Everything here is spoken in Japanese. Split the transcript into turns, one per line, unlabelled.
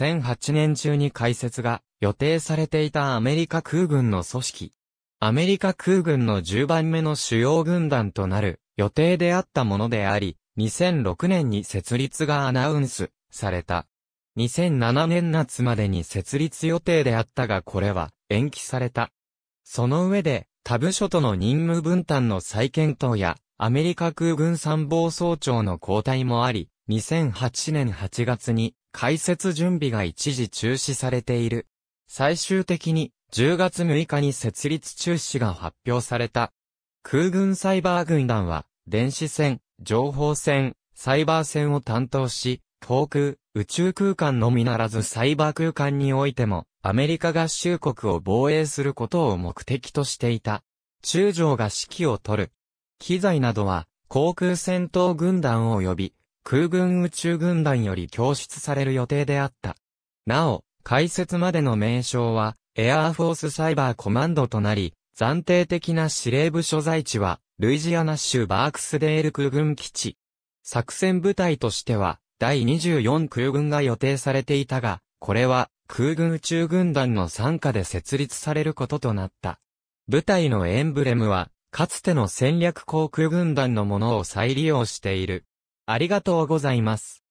2008年中に開設が予定されていたアメリカ空軍の組織。アメリカ空軍の10番目の主要軍団となる予定であったものであり、2006年に設立がアナウンスされた。2007年夏までに設立予定であったがこれは延期された。その上で、他部署との任務分担の再検討や、アメリカ空軍参謀総長の交代もあり、2008年8月に開設準備が一時中止されている。最終的に10月6日に設立中止が発表された。空軍サイバー軍団は、電子戦、情報戦、サイバー戦を担当し、航空、宇宙空間のみならずサイバー空間においても、アメリカ合衆国を防衛することを目的としていた。中将が指揮を取る。機材などは、航空戦闘軍団を呼び、空軍宇宙軍団より供出される予定であった。なお、開設までの名称は、エアーフォースサイバーコマンドとなり、暫定的な司令部所在地は、ルイジアナ州バークスデール空軍基地。作戦部隊としては、第24空軍が予定されていたが、これは、空軍宇宙軍団の参加で設立されることとなった。部隊のエンブレムは、かつての戦略航空軍団のものを再利用している。ありがとうございます。